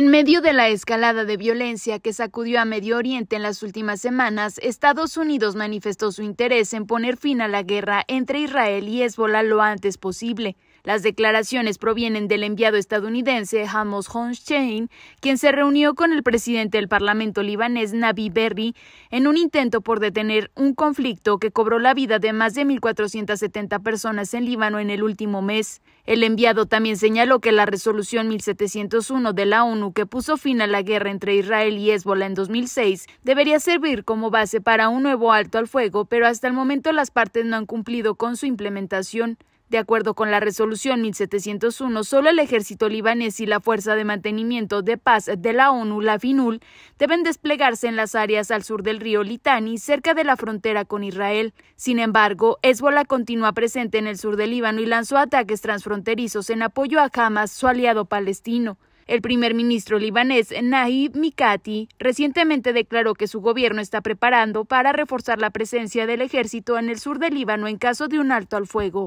En medio de la escalada de violencia que sacudió a Medio Oriente en las últimas semanas, Estados Unidos manifestó su interés en poner fin a la guerra entre Israel y Hezbollah lo antes posible. Las declaraciones provienen del enviado estadounidense Hamos Honschein, quien se reunió con el presidente del Parlamento libanés Nabi Berri en un intento por detener un conflicto que cobró la vida de más de 1.470 personas en Líbano en el último mes. El enviado también señaló que la resolución 1701 de la ONU que puso fin a la guerra entre Israel y Hezbollah en 2006 debería servir como base para un nuevo alto al fuego, pero hasta el momento las partes no han cumplido con su implementación. De acuerdo con la resolución 1701, solo el ejército libanés y la Fuerza de Mantenimiento de Paz de la ONU, la FINUL, deben desplegarse en las áreas al sur del río Litani, cerca de la frontera con Israel. Sin embargo, Hezbollah continúa presente en el sur del Líbano y lanzó ataques transfronterizos en apoyo a Hamas, su aliado palestino. El primer ministro libanés Nahib Mikati recientemente declaró que su gobierno está preparando para reforzar la presencia del ejército en el sur del Líbano en caso de un alto al fuego.